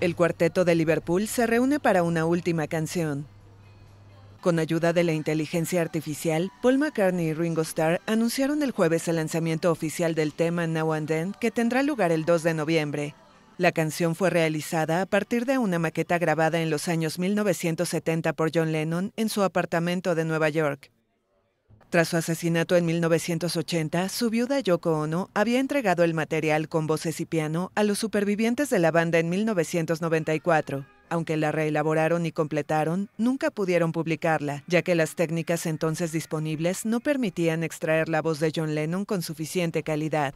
El cuarteto de Liverpool se reúne para una última canción. Con ayuda de la inteligencia artificial, Paul McCartney y Ringo Starr anunciaron el jueves el lanzamiento oficial del tema Now and Then, que tendrá lugar el 2 de noviembre. La canción fue realizada a partir de una maqueta grabada en los años 1970 por John Lennon en su apartamento de Nueva York. Tras su asesinato en 1980, su viuda Yoko Ono había entregado el material con voces y piano a los supervivientes de la banda en 1994. Aunque la reelaboraron y completaron, nunca pudieron publicarla, ya que las técnicas entonces disponibles no permitían extraer la voz de John Lennon con suficiente calidad.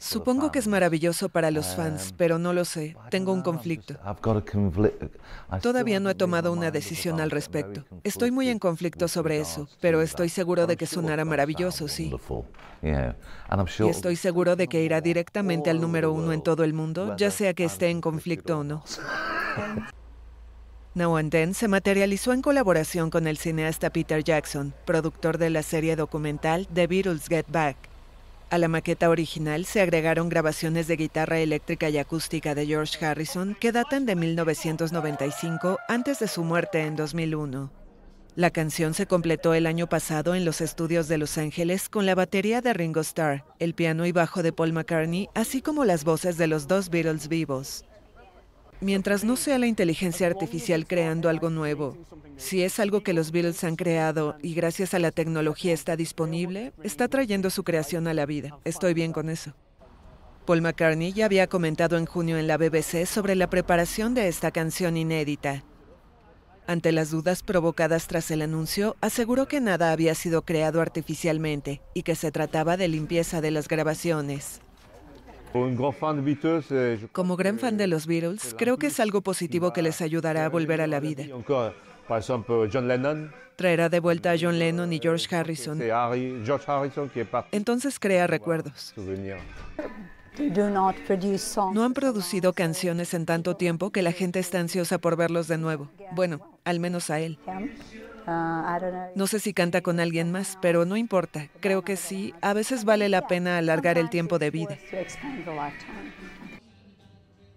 Supongo que es maravilloso para los um, fans, pero no lo sé. Tengo un conflicto. Todavía no he tomado una decisión al respecto. Estoy muy en conflicto sobre eso, pero estoy seguro de que sonará maravilloso, sí. Y estoy seguro de que irá directamente al número uno en todo el mundo, ya sea que esté en conflicto o no. Now and Then se materializó en colaboración con el cineasta Peter Jackson, productor de la serie documental The Beatles Get Back a la maqueta original se agregaron grabaciones de guitarra eléctrica y acústica de George Harrison que datan de 1995 antes de su muerte en 2001. La canción se completó el año pasado en los estudios de Los Ángeles con la batería de Ringo Starr, el piano y bajo de Paul McCartney, así como las voces de los dos Beatles vivos. Mientras no sea la inteligencia artificial creando algo nuevo, si es algo que los Beatles han creado y gracias a la tecnología está disponible, está trayendo su creación a la vida. Estoy bien con eso. Paul McCartney ya había comentado en junio en la BBC sobre la preparación de esta canción inédita. Ante las dudas provocadas tras el anuncio, aseguró que nada había sido creado artificialmente y que se trataba de limpieza de las grabaciones. Como gran fan de los Beatles, creo que es algo positivo que les ayudará a volver a la vida. Traerá de vuelta a John Lennon y George Harrison. Entonces crea recuerdos. No han producido canciones en tanto tiempo que la gente está ansiosa por verlos de nuevo. Bueno, al menos a él. Ah, no sé si canta con alguien más, pero no importa. Creo que sí. A veces vale la pena alargar el tiempo de vida.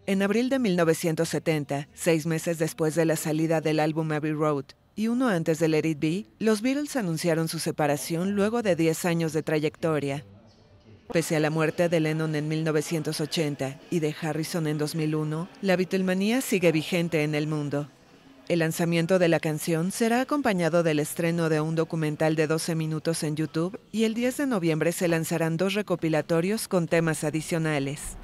En abril de 1970, seis meses después de la salida del álbum Abbey Road y uno antes de Let It Be, los Beatles anunciaron su separación luego de 10 años de trayectoria. Pese a la muerte de Lennon en 1980 y de Harrison en 2001, la Beatlemanía sigue vigente en el mundo. El lanzamiento de la canción será acompañado del estreno de un documental de 12 minutos en YouTube y el 10 de noviembre se lanzarán dos recopilatorios con temas adicionales.